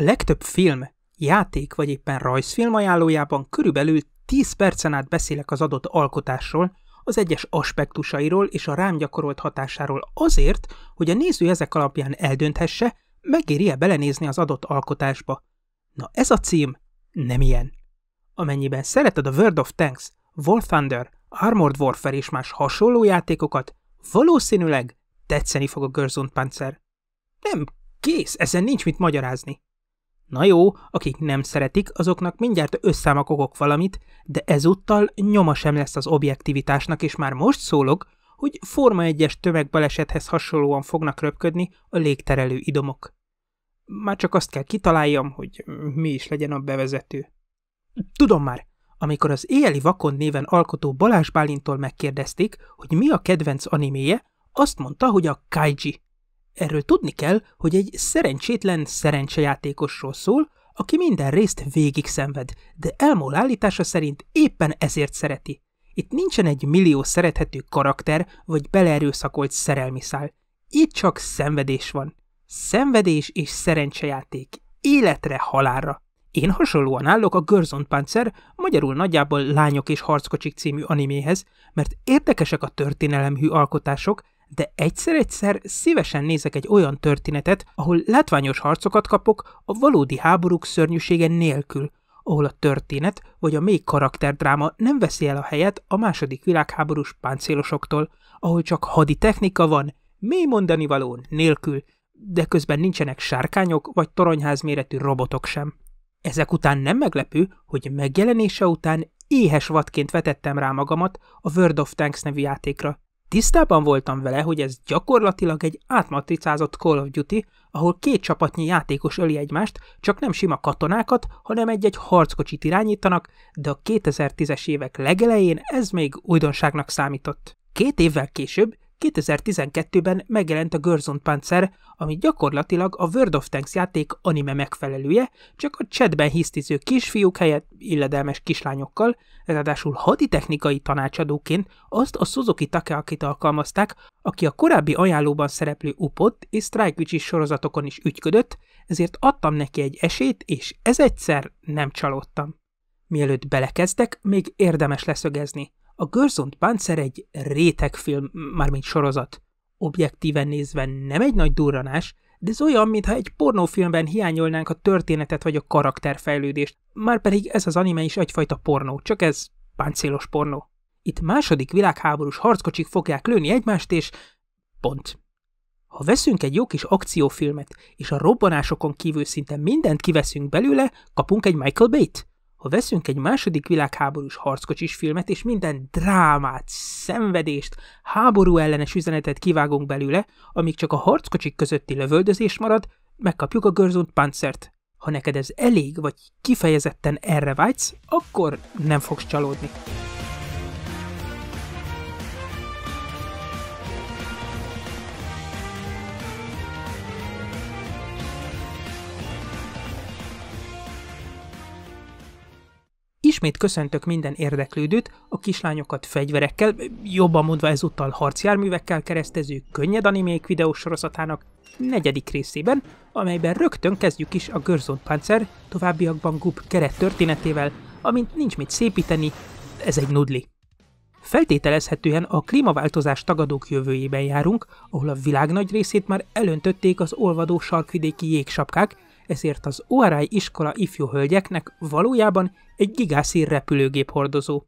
A legtöbb film, játék vagy éppen rajzfilm ajánlójában körülbelül 10 percen át beszélek az adott alkotásról, az egyes aspektusairól és a rám gyakorolt hatásáról azért, hogy a néző ezek alapján eldönthesse, megéri-e belenézni az adott alkotásba. Na ez a cím nem ilyen. Amennyiben szereted a World of Tanks, War Thunder, Armored Warfare és más hasonló játékokat, valószínűleg tetszeni fog a Görzund Panzer. Nem, kész, ezen nincs mit magyarázni. Na jó, akik nem szeretik, azoknak mindjárt összemakogok valamit, de ezúttal nyoma sem lesz az objektivitásnak, és már most szólok, hogy Forma 1-es tömegbalesethez hasonlóan fognak röpködni a légterelő idomok. Már csak azt kell kitaláljam, hogy mi is legyen a bevezető. Tudom már, amikor az éjeli vakond néven alkotó Balázs Bálintól megkérdezték, hogy mi a kedvenc animéje, azt mondta, hogy a Kaiji. Erről tudni kell, hogy egy szerencsétlen szerencsejátékosról szól, aki minden részt végig szenved, de Elmo állítása szerint éppen ezért szereti. Itt nincsen egy millió szerethető karakter vagy beleerőszakolt szerelmi szál. Itt csak szenvedés van. Szenvedés és szerencsejáték. Életre, halálra. Én hasonlóan állok a Görzont Panzer, magyarul nagyjából Lányok és Harckocsik című animéhez, mert érdekesek a történelemhű alkotások, de egyszer-egyszer szívesen nézek egy olyan történetet, ahol látványos harcokat kapok a valódi háborúk szörnyűsége nélkül, ahol a történet vagy a még karakterdráma nem veszi el a helyet a második világháborús páncélosoktól, ahol csak hadi technika van, mély mondani való nélkül, de közben nincsenek sárkányok vagy toronyház méretű robotok sem. Ezek után nem meglepő, hogy megjelenése után éhes vadként vetettem rá magamat a World of Tanks nevű játékra, Tisztában voltam vele, hogy ez gyakorlatilag egy átmatricázott Call of Duty, ahol két csapatnyi játékos öli egymást, csak nem sima katonákat, hanem egy-egy harckocsit irányítanak, de a 2010-es évek legelején ez még újdonságnak számított. Két évvel később 2012-ben megjelent a Görzont Panzer, ami gyakorlatilag a World of Tanks játék anime megfelelője, csak a chatben hisztiző kisfiúk helyett illedelmes kislányokkal, ráadásul haditechnikai tanácsadóként azt a Suzuki Takeakit alkalmazták, aki a korábbi ajánlóban szereplő Upot és Strike Witch sorozatokon is ügyködött, ezért adtam neki egy esélyt, és ez egyszer nem csalódtam. Mielőtt belekezdek, még érdemes leszögezni. A Görzont Panzer egy rétegfilm, mármint sorozat. Objektíven nézve nem egy nagy durranás, de ez olyan, mintha egy pornófilmben hiányolnánk a történetet vagy a karakterfejlődést, márpedig ez az anime is egyfajta pornó, csak ez páncélos pornó. Itt második világháborús harckocsik fogják lőni egymást, és pont. Ha veszünk egy jó kis akciófilmet, és a robbanásokon kívül szinte mindent kiveszünk belőle, kapunk egy Michael Bay-t. Ha veszünk egy második világháborús harckocsis filmet, és minden drámát, szenvedést, háború ellenes üzenetet kivágunk belőle, amíg csak a harckocsik közötti lövöldözés marad, megkapjuk a Görzund Panzert. Ha neked ez elég, vagy kifejezetten erre vágysz, akkor nem fogsz csalódni. Ismét köszöntök minden érdeklődőt, a kislányokat fegyverekkel, jobban mondva ezúttal harcjárművekkel keresztező könnyed animék videós sorozatának negyedik részében, amelyben rögtön kezdjük is a Görzont Panzer, továbbiakban Gub keret történetével, amint nincs mit szépíteni, ez egy nudli. Feltételezhetően a klímaváltozás tagadók jövőjében járunk, ahol a világ nagy részét már elöntötték az olvadó sarkvidéki jégsapkák, ezért az ORI iskola ifjú hölgyeknek valójában egy gigászi repülőgép hordozó.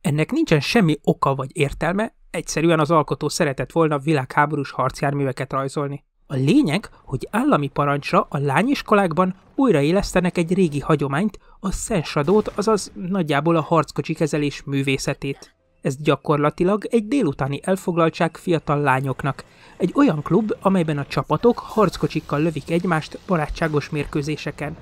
Ennek nincsen semmi oka vagy értelme, egyszerűen az alkotó szeretett volna világháborús harcjárműveket rajzolni. A lényeg, hogy állami parancsra a lányiskolákban újraélesztenek egy régi hagyományt, a szensadót, azaz nagyjából a harckocsi kezelés művészetét. Ez gyakorlatilag egy délutáni elfoglaltság fiatal lányoknak. Egy olyan klub, amelyben a csapatok harckocsikkal lövik egymást barátságos mérkőzéseken.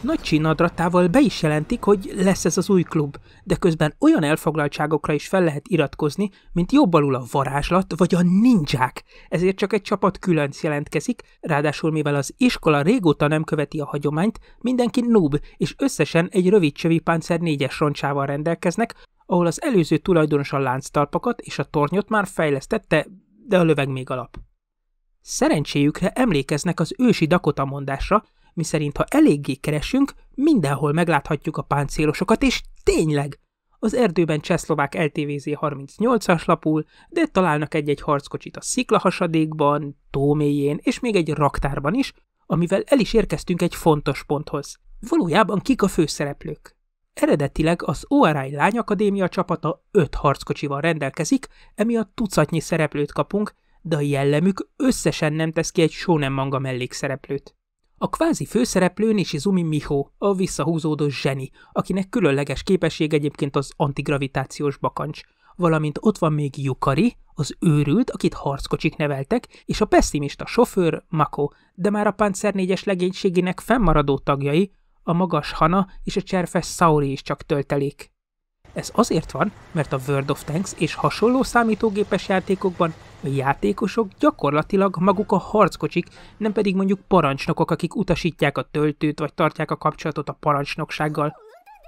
Nagy csinadratával be is jelentik, hogy lesz ez az új klub, de közben olyan elfoglaltságokra is fel lehet iratkozni, mint jobb alul a varázslat vagy a ninják. Ezért csak egy csapat különc jelentkezik, ráadásul mivel az iskola régóta nem követi a hagyományt, mindenki noob, és összesen egy rövid csövi páncer négyes roncsával rendelkeznek, ahol az előző tulajdonos a lánctalpakat és a tornyot már fejlesztette, de a löveg még alap. Szerencséjükre emlékeznek az ősi Dakota mondásra, miszerint ha eléggé keresünk, mindenhol megláthatjuk a páncélosokat, és tényleg! Az erdőben csehszlovák LTVZ 38-as lapul, de találnak egy-egy harckocsit a sziklahasadékban, tóméjén és még egy raktárban is, amivel el is érkeztünk egy fontos ponthoz. Valójában kik a főszereplők? Eredetileg az ORI Lányakadémia csapata öt harckocsival rendelkezik, emiatt tucatnyi szereplőt kapunk, de a jellemük összesen nem tesz ki egy shonen manga mellékszereplőt. A kvázi főszereplőn is Izumi Miho, a visszahúzódó zseni, akinek különleges képesség egyébként az antigravitációs bakancs, valamint ott van még Yukari, az őrült, akit harckocsik neveltek, és a pessimista sofőr Mako, de már a Panzer 4-es legénységének fennmaradó tagjai, a magas Hana és a cserfes Sauri is csak töltelék. Ez azért van, mert a World of Tanks és hasonló számítógépes játékokban a játékosok gyakorlatilag maguk a harckocsik, nem pedig mondjuk parancsnokok, akik utasítják a töltőt vagy tartják a kapcsolatot a parancsnoksággal.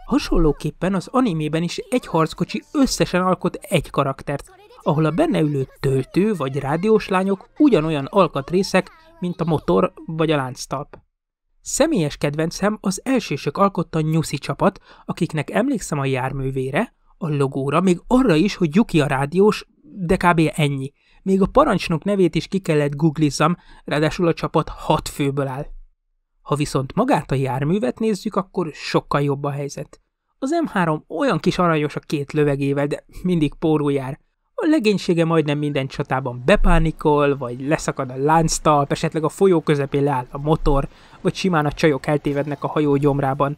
Hasonlóképpen az animében is egy harckocsi összesen alkot egy karaktert, ahol a benne ülő töltő vagy rádiós lányok ugyanolyan alkatrészek, mint a motor vagy a lánctalp. Személyes kedvencem az elsősök alkotta nyuszi csapat, akiknek emlékszem a járművére, a logóra, még arra is, hogy Yuki a rádiós, de kb. ennyi. Még a parancsnok nevét is ki kellett googlizzam, ráadásul a csapat hat főből áll. Ha viszont magát a járművet nézzük, akkor sokkal jobb a helyzet. Az M3 olyan kis aranyos a két lövegével, de mindig pórul jár. A legénysége majdnem minden csatában bepánikol, vagy leszakad a lánctalp, esetleg a folyó közepén leáll a motor, vagy simán a csajok eltévednek a hajó gyomrában.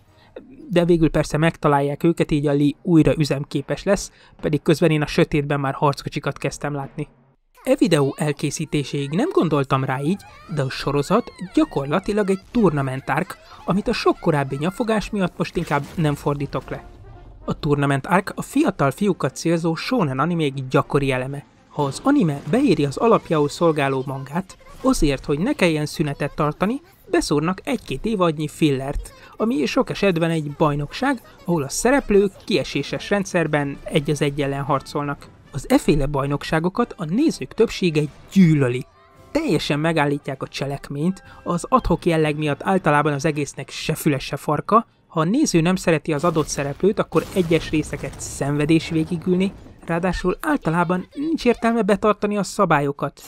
De végül persze megtalálják őket, így a Lee újra üzemképes lesz, pedig közben én a sötétben már harckocsikat kezdtem látni. E videó elkészítéséig nem gondoltam rá így, de a sorozat gyakorlatilag egy turnamentárk, amit a sok korábbi nyafogás miatt most inkább nem fordítok le. A Tournament Arc a fiatal fiúkat célzó shonen animék gyakori eleme. Ha az anime beírja az alapjául szolgáló mangát, azért, hogy ne kelljen szünetet tartani, beszúrnak egy-két évadnyi fillert, ami sok esetben egy bajnokság, ahol a szereplők kieséses rendszerben egy az egy ellen harcolnak. Az eféle bajnokságokat a nézők többsége gyűlöli. Teljesen megállítják a cselekményt, az adhok jelleg miatt általában az egésznek se füle se farka, ha a néző nem szereti az adott szereplőt, akkor egyes részeket szenvedés végigülni, ráadásul általában nincs értelme betartani a szabályokat.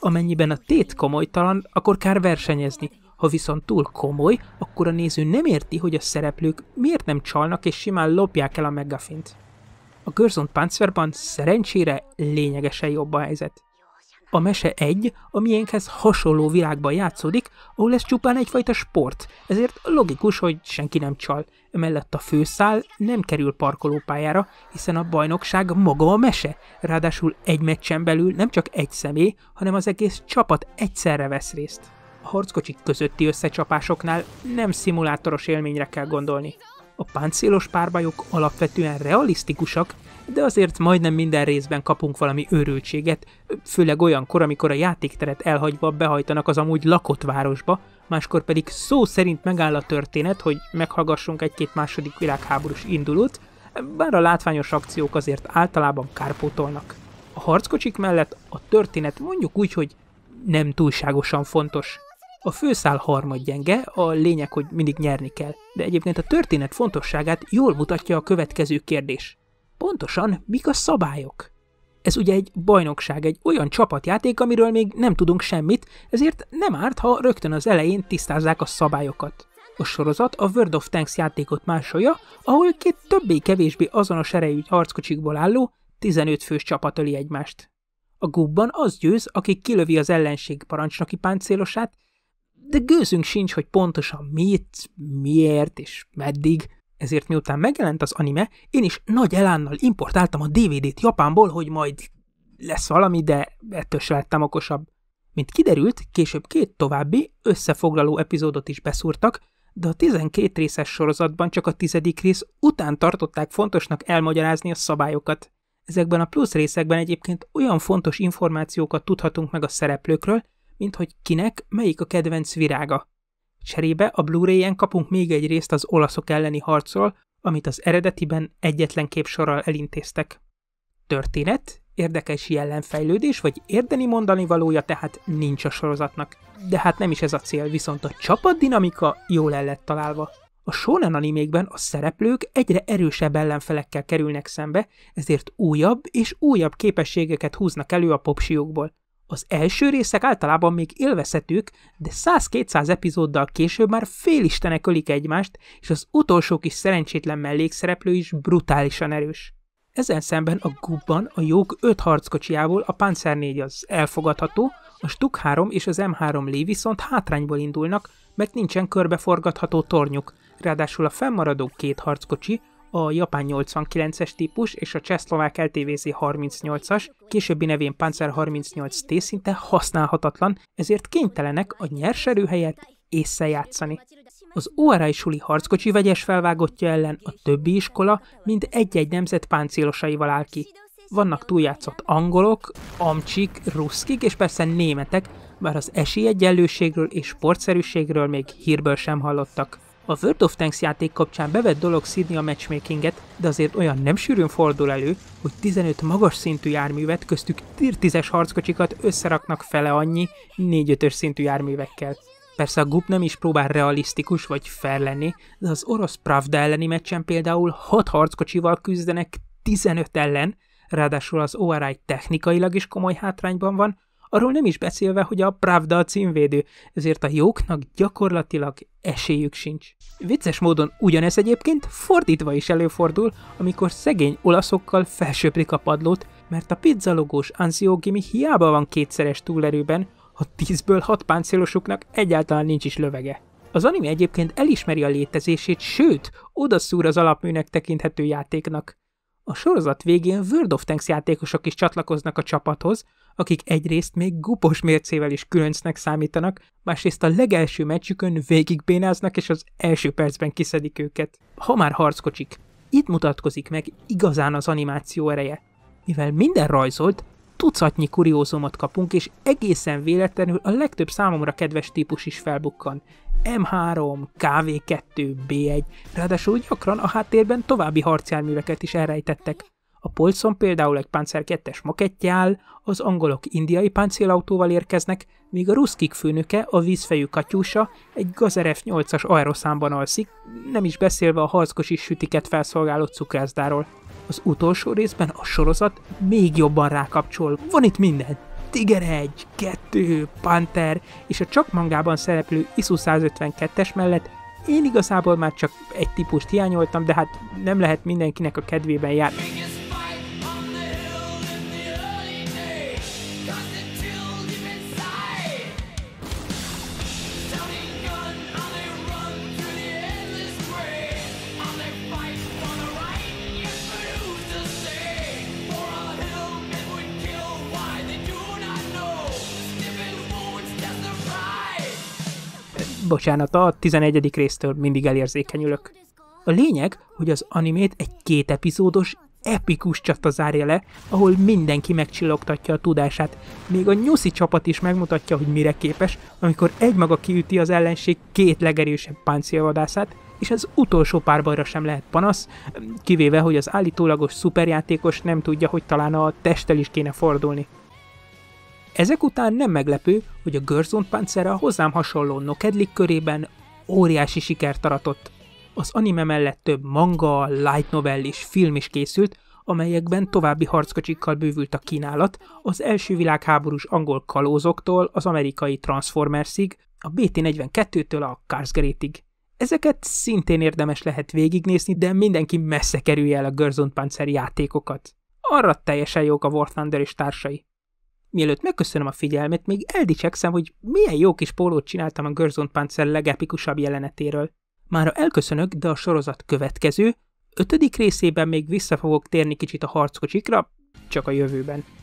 Amennyiben a tét komolytalan, akkor kár versenyezni, ha viszont túl komoly, akkor a néző nem érti, hogy a szereplők miért nem csalnak és simán lopják el a megafint. A Görzont Panzerban szerencsére lényegesen jobb a helyzet. A mese egy, a hasonló világban játszódik, ahol ez csupán egyfajta sport, ezért logikus, hogy senki nem csal. Emellett a főszál nem kerül parkolópályára, hiszen a bajnokság maga a mese. Ráadásul egy meccsen belül nem csak egy személy, hanem az egész csapat egyszerre vesz részt. A harckocsik közötti összecsapásoknál nem szimulátoros élményre kell gondolni. A páncélos párbajok alapvetően realisztikusak, de azért majdnem minden részben kapunk valami őrültséget, főleg olyankor, amikor a játékteret elhagyva behajtanak az amúgy lakott városba, máskor pedig szó szerint megáll a történet, hogy meghallgassunk egy-két második világháborús indulót, bár a látványos akciók azért általában kárpótolnak. A harckocsik mellett a történet mondjuk úgy, hogy nem túlságosan fontos. A főszál harmad gyenge, a lényeg, hogy mindig nyerni kell, de egyébként a történet fontosságát jól mutatja a következő kérdés pontosan mik a szabályok. Ez ugye egy bajnokság, egy olyan csapatjáték, amiről még nem tudunk semmit, ezért nem árt, ha rögtön az elején tisztázzák a szabályokat. A sorozat a World of Tanks játékot másolja, ahol két többé-kevésbé azonos erejű harckocsikból álló, 15 fős csapat öli egymást. A gubban az győz, aki kilövi az ellenség parancsnoki páncélosát, de gőzünk sincs, hogy pontosan mit, miért és meddig. Ezért miután megjelent az anime, én is nagy elánnal importáltam a DVD-t Japánból, hogy majd lesz valami, de ettől se lettem okosabb. Mint kiderült, később két további, összefoglaló epizódot is beszúrtak, de a 12 részes sorozatban csak a tizedik rész után tartották fontosnak elmagyarázni a szabályokat. Ezekben a plusz részekben egyébként olyan fontos információkat tudhatunk meg a szereplőkről, mint hogy kinek melyik a kedvenc virága. Cserébe a Blu-ray-en kapunk még egy részt az olaszok elleni harcról, amit az eredetiben egyetlen képsorral elintéztek. Történet, érdekes jelenfejlődés vagy érdemi mondani valója tehát nincs a sorozatnak. De hát nem is ez a cél, viszont a csapat dinamika jól el lett találva. A Shonen animékben a szereplők egyre erősebb ellenfelekkel kerülnek szembe, ezért újabb és újabb képességeket húznak elő a popsiókból. Az első részek általában még élvezhetők, de 100-200 epizóddal később már félistenek ölik egymást, és az utolsó kis szerencsétlen mellékszereplő is brutálisan erős. Ezen szemben a Gubban a jók 5 harckocsiából a Panzer 4 az elfogadható, a Stuk 3 és az M3 Lee viszont hátrányból indulnak, mert nincsen körbeforgatható tornyuk, ráadásul a fennmaradó két harckocsi, a japán 89-es típus és a csehszlovák LTVZ 38-as, későbbi nevén Panzer 38T szinte használhatatlan, ezért kénytelenek a nyers erő helyett észre játszani. Az ORI suli harckocsi vegyes felvágottja ellen a többi iskola mind egy-egy nemzet páncélosaival áll ki. Vannak túljátszott angolok, amcsik, ruszkik és persze németek, bár az esélyegyenlőségről és sportszerűségről még hírből sem hallottak. A World of Tanks játék kapcsán bevett dolog szídni a matchmakinget, de azért olyan nem sűrűn fordul elő, hogy 15 magas szintű járművet, köztük tier 10-es harckocsikat összeraknak fele annyi 4-5-ös szintű járművekkel. Persze a GUP nem is próbál realisztikus vagy fair lenni, de az orosz Pravda elleni meccsen például 6 harckocsival küzdenek 15 ellen, ráadásul az ORI technikailag is komoly hátrányban van, arról nem is beszélve, hogy a Pravda a címvédő, ezért a jóknak gyakorlatilag esélyük sincs. Vicces módon ugyanez egyébként fordítva is előfordul, amikor szegény olaszokkal felsöprik a padlót, mert a pizzalogós Gimi hiába van kétszeres túlerőben, ha 10-ből 6 páncélosuknak egyáltalán nincs is lövege. Az anime egyébként elismeri a létezését, sőt, odaszúr az alapműnek tekinthető játéknak. A sorozat végén World of Tanks játékosok is csatlakoznak a csapathoz, akik egyrészt még gupos mércével is különcnek számítanak, másrészt a legelső meccsükön végigbénáznak, és az első percben kiszedik őket. Ha már harckocsik, itt mutatkozik meg igazán az animáció ereje. Mivel minden rajzolt, tucatnyi kuriózumot kapunk, és egészen véletlenül a legtöbb számomra kedves típus is felbukkan. M3, KV2, B1, ráadásul gyakran a háttérben további harcjárműveket is elrejtettek. A polcon például egy Panzer 2-es makettje áll, az angolok indiai páncélautóval érkeznek, míg a ruszkik főnöke, a vízfejű katyúsa egy Gazer F8-as aeroszámban alszik, nem is beszélve a harckos is sütiket felszolgáló cukrászdáról. Az utolsó részben a sorozat még jobban rákapcsol. Van itt minden! Tiger 1, 2, Panther és a csak mangában szereplő ISU 152-es mellett én igazából már csak egy típust hiányoltam, de hát nem lehet mindenkinek a kedvében járni. bocsánat, a 11. résztől mindig elérzékenyülök. A lényeg, hogy az animét egy két epizódos, epikus csata zárja le, ahol mindenki megcsillogtatja a tudását. Még a nyuszi csapat is megmutatja, hogy mire képes, amikor egymaga kiüti az ellenség két legerősebb páncélvadászát, és az utolsó párbajra sem lehet panasz, kivéve, hogy az állítólagos szuperjátékos nem tudja, hogy talán a testtel is kéne fordulni. Ezek után nem meglepő, hogy a Görzont Panzer a hozzám hasonló nokedlik körében óriási sikert aratott. Az anime mellett több manga, light novel és film is készült, amelyekben további harckocsikkal bővült a kínálat, az első világháborús angol kalózoktól az amerikai Transformersig, a BT-42-től a Karsgrétig. Ezeket szintén érdemes lehet végignézni, de mindenki messze kerülje el a Görzont Panzer játékokat. Arra teljesen jók a War Thunder és társai. Mielőtt megköszönöm a figyelmet, még eldicsekszem, hogy milyen jó kis pólót csináltam a Görzont Panzer legepikusabb jelenetéről. Mára elköszönök, de a sorozat következő, ötödik részében még vissza fogok térni kicsit a harckocsikra, csak a jövőben.